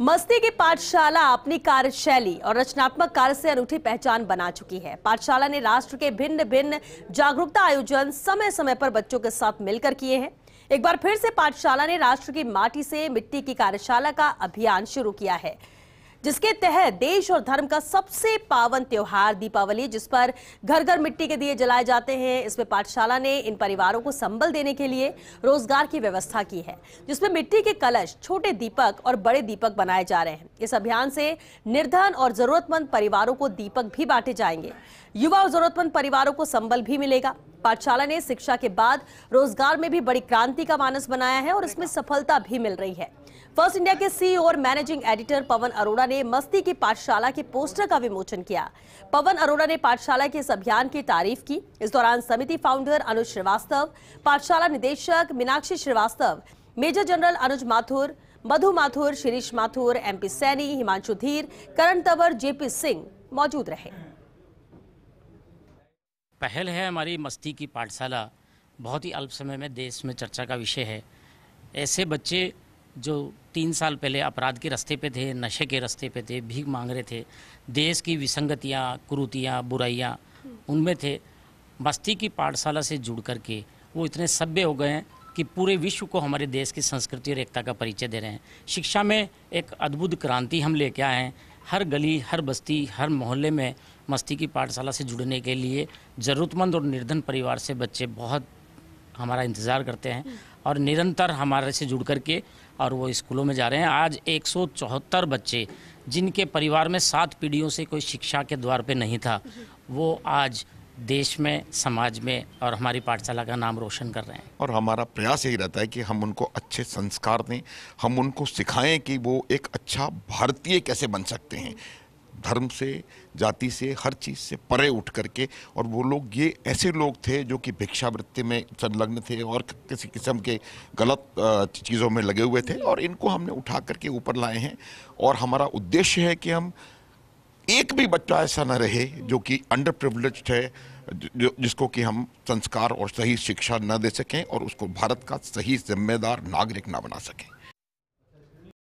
मस्ती की पाठशाला अपनी कार्यशैली और रचनात्मक कार्य से अनूठी पहचान बना चुकी है पाठशाला ने राष्ट्र के भिन्न भिन्न जागरूकता आयोजन समय समय पर बच्चों के साथ मिलकर किए हैं एक बार फिर से पाठशाला ने राष्ट्र की माटी से मिट्टी की कार्यशाला का अभियान शुरू किया है जिसके तहत देश और धर्म का सबसे पावन त्योहार दीपावली जिस पर घर घर मिट्टी के दिए जलाए जाते हैं इसमें पाठशाला ने इन परिवारों को संबल देने के लिए रोजगार की व्यवस्था की है जिसमें मिट्टी के कलश छोटे दीपक और बड़े दीपक बनाए जा रहे हैं इस अभियान से निर्धन और जरूरतमंद परिवारों को दीपक भी बांटे जाएंगे युवा और जरूरतमंद परिवारों को संबल भी मिलेगा पाठशाला ने शिक्षा के बाद रोजगार में भी बड़ी क्रांति का मानस बनाया है और इसमें सफलता भी मिल रही है फर्स्ट इंडिया के सीईओ e और मैनेजिंग एडिटर पवन अरोड़ा ने मस्ती की पाठशाला के पोस्टर का विमोचन किया पवन अरोड़ा ने पाठशाला के इस अभियान की तारीफ की इस दौरान समिति फाउंडर अनुज श्रीवास्तव पाठशाला निदेशक Meenakshi Srivastava major general Anuj Mathur Madhu Mathur Shirish Mathur MP Saini Himanshu Dhir Karan Tanwar JP Singh मौजूद रहे पहल है हमारी मस्ती की पाठशाला बहुत ही अल्प समय में देश में चर्चा का विषय है ऐसे बच्चे जो तीन साल पहले अपराध के रास्ते पे थे नशे के रास्ते पे थे भीख मांग रहे थे देश की विसंगतियाँ कुरूतियाँ बुराइयाँ उनमें थे मस्ती की पाठशाला से जुड़ करके वो इतने सभ्य हो गए हैं कि पूरे विश्व को हमारे देश की संस्कृति और एकता का परिचय दे रहे हैं शिक्षा में एक अद्भुत क्रांति हम लेके आए हैं हर गली हर बस्ती हर मोहल्ले में मस्ती की पाठशाला से जुड़ने के लिए ज़रूरतमंद और निर्धन परिवार से बच्चे बहुत हमारा इंतज़ार करते हैं हम्म। और निरंतर हमारे से जुड़ करके और वो स्कूलों में जा रहे हैं आज एक बच्चे जिनके परिवार में सात पीढ़ियों से कोई शिक्षा के द्वार पे नहीं था वो आज देश में समाज में और हमारी पाठशाला का नाम रोशन कर रहे हैं और हमारा प्रयास यही रहता है कि हम उनको अच्छे संस्कार दें हम उनको सिखाएं कि वो एक अच्छा भारतीय कैसे बन सकते हैं धर्म से जाति से हर चीज़ से परे उठ करके और वो लोग ये ऐसे लोग थे जो कि भिक्षावृत्ति में संलग्न थे और किसी किस्म के गलत चीज़ों में लगे हुए थे और इनको हमने उठा करके ऊपर लाए हैं और हमारा उद्देश्य है कि हम एक भी बच्चा ऐसा ना रहे जो कि अंडर प्रिवलेज है जो जिसको कि हम संस्कार और सही शिक्षा न दे सकें और उसको भारत का सही जिम्मेदार नागरिक ना बना सकें